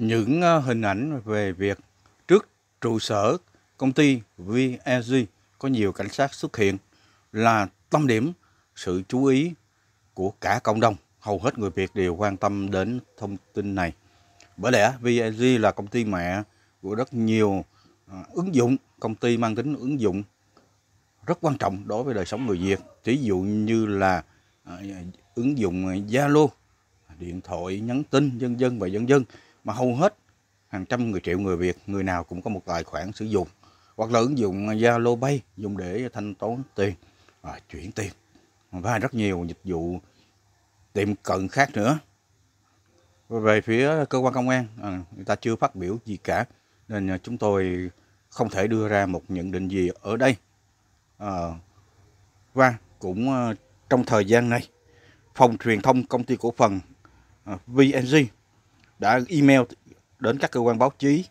những ờ, hình ảnh về việc trước trụ sở công ty VSG có nhiều cảnh sát xuất hiện là tâm điểm sự chú ý của cả cộng đồng. Hầu hết người Việt đều quan tâm đến thông tin này. Bởi lẽ VSG là công ty mẹ của rất nhiều ờ, ứng dụng, công ty mang tính ứng dụng rất quan trọng đối với đời sống người Việt. Ví dụ như là ờ, ứng dụng Zalo, điện thoại, nhắn tin, dân dân và dân dân mà hầu hết hàng trăm người triệu người Việt người nào cũng có một tài khoản sử dụng hoặc là ứng dụng Zalo Pay dùng để thanh toán tiền à, chuyển tiền và rất nhiều dịch vụ tiệm cận khác nữa về phía cơ quan công an à, người ta chưa phát biểu gì cả nên chúng tôi không thể đưa ra một nhận định gì ở đây à, và cũng à, trong thời gian này phòng truyền thông công ty cổ phần à, VNG đã email đến các cơ quan báo chí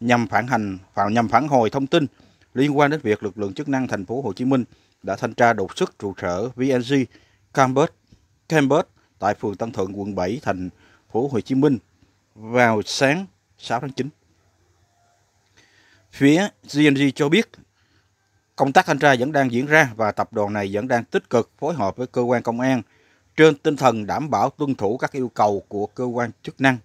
nhằm phản hành vào nhằm phản hồi thông tin liên quan đến việc lực lượng chức năng thành phố Hồ Chí Minh đã thanh tra đột xuất trụ sở VNG Campus Campus tại phường Tân Thuận quận 7 thành phố Hồ Chí Minh vào sáng 6 tháng 9. Phía GNG cho biết công tác thanh tra vẫn đang diễn ra và tập đoàn này vẫn đang tích cực phối hợp với cơ quan công an trên tinh thần đảm bảo tuân thủ các yêu cầu của cơ quan chức năng.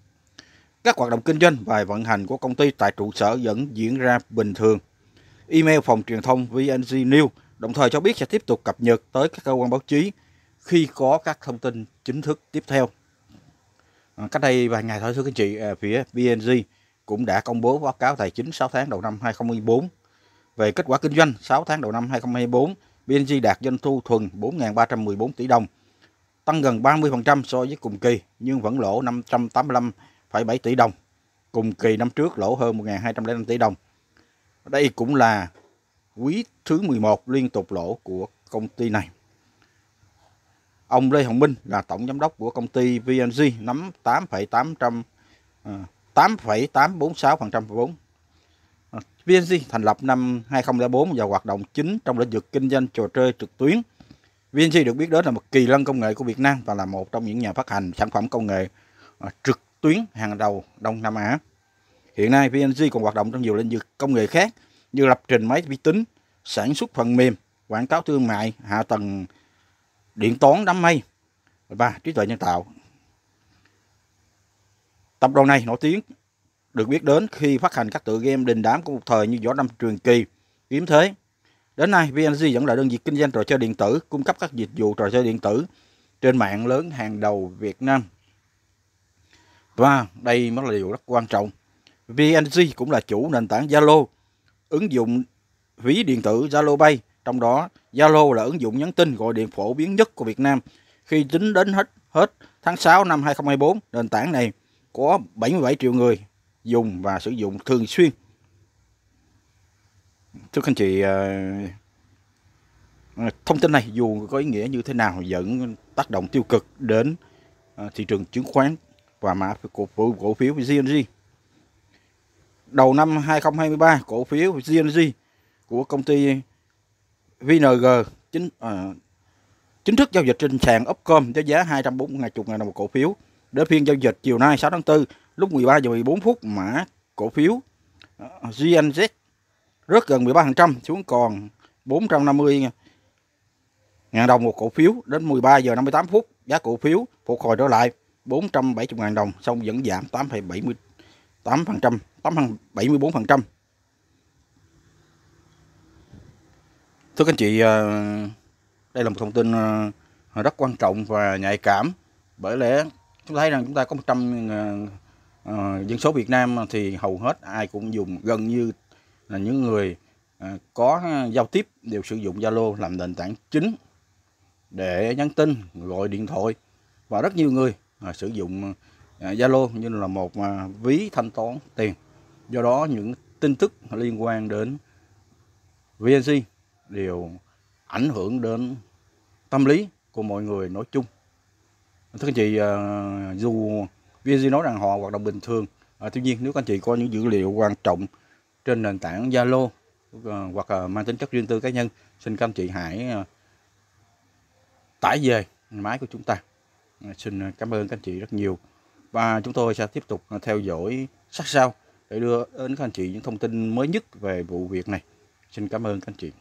Các hoạt động kinh doanh và vận hành của công ty tại trụ sở vẫn diễn ra bình thường. Email phòng truyền thông VNG News đồng thời cho biết sẽ tiếp tục cập nhật tới các cơ quan báo chí khi có các thông tin chính thức tiếp theo. À, cách đây vài ngày thôi thưa các chị, à, phía VNG cũng đã công bố báo cáo tài chính 6 tháng đầu năm 2024. Về kết quả kinh doanh 6 tháng đầu năm 2024, VNG đạt doanh thu thuần 4.314 tỷ đồng, tăng gần 30% so với cùng kỳ nhưng vẫn lỗ 585 1,7 tỷ đồng. Cùng kỳ năm trước lỗ hơn 1.205 tỷ đồng. Đây cũng là quý thứ 11 liên tục lỗ của công ty này. Ông Lê Hồng Minh là tổng giám đốc của công ty VNG nắm 8,800 8,846% à, vốn. VNG thành lập năm 2004 và hoạt động chính trong lĩnh vực kinh doanh trò chơi trực tuyến. VNG được biết đến là một kỳ lân công nghệ của Việt Nam và là một trong những nhà phát hành sản phẩm công nghệ à, trực tuyến hàng đầu Đông Nam Á. Hiện nay VNG còn hoạt động trong nhiều lĩnh vực công nghệ khác như lập trình máy vi tính, sản xuất phần mềm, quảng cáo thương mại, hạ tầng điện toán đám mây và trí tuệ nhân tạo. Tập đoàn này nổi tiếng được biết đến khi phát hành các tựa game đình đám của một thời như gió năm Truyền Kỳ, Kiếm Thế. Đến nay, VNG vẫn là đơn vị kinh doanh trò chơi điện tử, cung cấp các dịch vụ trò chơi điện tử trên mạng lớn hàng đầu Việt Nam. Và đây mới là điều rất quan trọng. VNG cũng là chủ nền tảng Zalo, ứng dụng ví điện tử Zalo Pay. Trong đó, Zalo là ứng dụng nhắn tin gọi điện phổ biến nhất của Việt Nam. Khi tính đến hết hết tháng 6 năm 2024, nền tảng này có 77 triệu người dùng và sử dụng thường xuyên. Thưa anh chị, ờ, ờ, thông tin này dù có ý nghĩa như thế nào vẫn tác động tiêu cực đến ờ, thị trường chứng khoán và mã cổ, cổ phiếu GNG. Đầu năm 2023, cổ phiếu GNG của công ty VNG chính à, chính thức giao dịch trên sàn Upcom với giá 240 chục ngàn đồng một cổ phiếu. Đến phiên giao dịch chiều nay 6 tháng 4 lúc 13 giờ 14 phút mã cổ phiếu à, GNZ rớt gần 13% xuống còn 450 ngàn đồng một cổ phiếu đến 13 giờ 58 phút giá cổ phiếu phục hồi trở lại 470.000 đồng xong vẫn giảm 8,78%, 8,74%. Thưa các anh chị, ờ, đây là một thông tin ờ, rất quan trọng và nhạy cảm bởi lẽ chúng ta thấy rằng chúng ta có 100 uh, ờ, dân số Việt Nam thì hầu hết ai cũng dùng gần như là những người có giao tiếp đều sử dụng Zalo làm nền tảng chính để nhắn tin, gọi điện thoại và rất nhiều người à, sử dụng à, Zalo như là một à, ví thanh toán tiền. Do đó những tin tức liên quan đến VNC đều ảnh hưởng đến tâm lý của mọi người nói chung. Thưa anh chị, à, dù VNC nói rằng họ hoạt động bình thường, à, tuy nhiên nếu anh chị có những dữ liệu quan trọng trên nền tảng Zalo à, hoặc à, mang tính chất riêng tư cá nhân, xin các anh chị hãy à, tải về máy của chúng ta Ờ, xin ờ, cảm ơn các anh chị rất nhiều. Và chúng tôi sẽ tiếp tục ờ, theo dõi sát sao để đưa đến các anh chị những thông tin mới nhất về vụ việc này. Xin cảm ơn các anh chị.